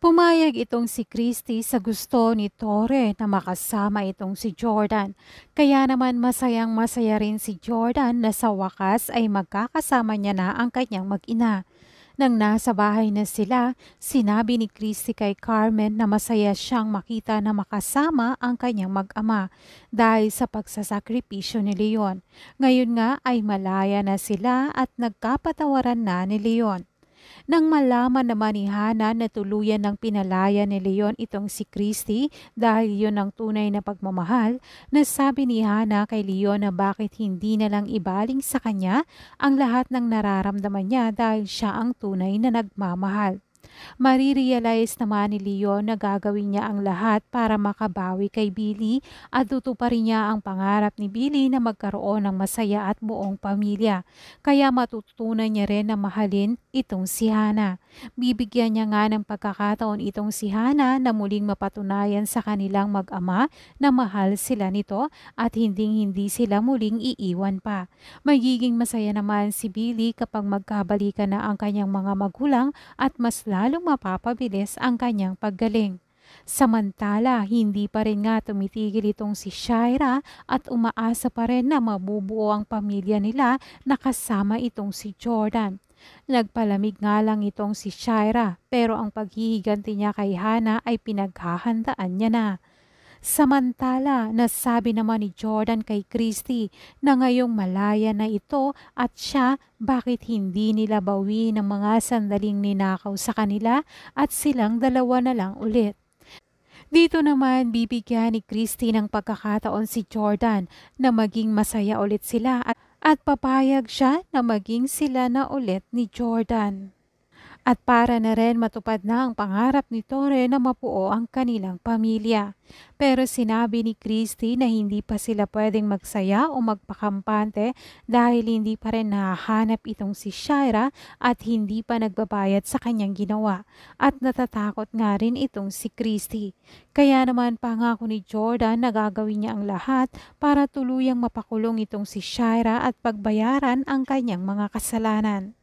Pumayag itong si Christy sa gusto ni Tore na makasama itong si Jordan. Kaya naman masayang masaya rin si Jordan na sa wakas ay magkakasama niya na ang kanyang mag-ina. Nang nasa bahay na sila, sinabi ni Christy kay Carmen na masaya siyang makita na makasama ang kanyang mag-ama dahil sa pagsasakripisyo ni Leon. Ngayon nga ay malaya na sila at nagkapatawaran na ni Leon. Nang malaman naman ni Hana na tuluyan ng pinalaya ni Leon itong si Christy dahil yon ang tunay na pagmamahal, nasabi ni Hana kay Leon na bakit hindi na lang ibaling sa kanya ang lahat ng nararamdaman niya dahil siya ang tunay na nagmamahal. Marirealize naman ni Leo na gagawin niya ang lahat para makabawi kay Billy at tutuparin niya ang pangarap ni Billy na magkaroon ng masaya at buong pamilya. Kaya matutunan niya rin na mahalin itong si Hana. Bibigyan niya nga ng pagkakataon itong si Hana na muling mapatunayan sa kanilang mag-ama na mahal sila nito at hinding-hindi sila muling iiwan pa. Magiging masaya naman si Billy kapag magkabalikan na ang kanyang mga magulang at mas lalo lalong mapapabilis ang kanyang paggaling. Samantala, hindi pa rin nga tumitigil itong si Shaira at umaasa pa rin na mabubuo ang pamilya nila na kasama itong si Jordan. Nagpalamig nga lang itong si Shaira pero ang paghihiganti niya kay Hana ay pinaghahandaan niya na. Samantala, nasabi naman ni Jordan kay Christy na ngayong malaya na ito at siya bakit hindi nila bawi ng mga sandaling ninakaw sa kanila at silang dalawa na lang ulit. Dito naman bibigyan ni Christy ng pagkakataon si Jordan na maging masaya ulit sila at, at papayag siya na maging sila na ulit ni Jordan at para na rin matupad na ang pangarap ni Torre na mapuo ang kanilang pamilya. Pero sinabi ni Christy na hindi pa sila pwedeng magsaya o magpakampante dahil hindi pa rin nahahanap itong si Shira at hindi pa nagbabayad sa kanyang ginawa at natatakot nga rin itong si Christy. Kaya naman pangako ni Jordan na gagawin niya ang lahat para tuluyang mapakulong itong si Shira at pagbayaran ang kanyang mga kasalanan.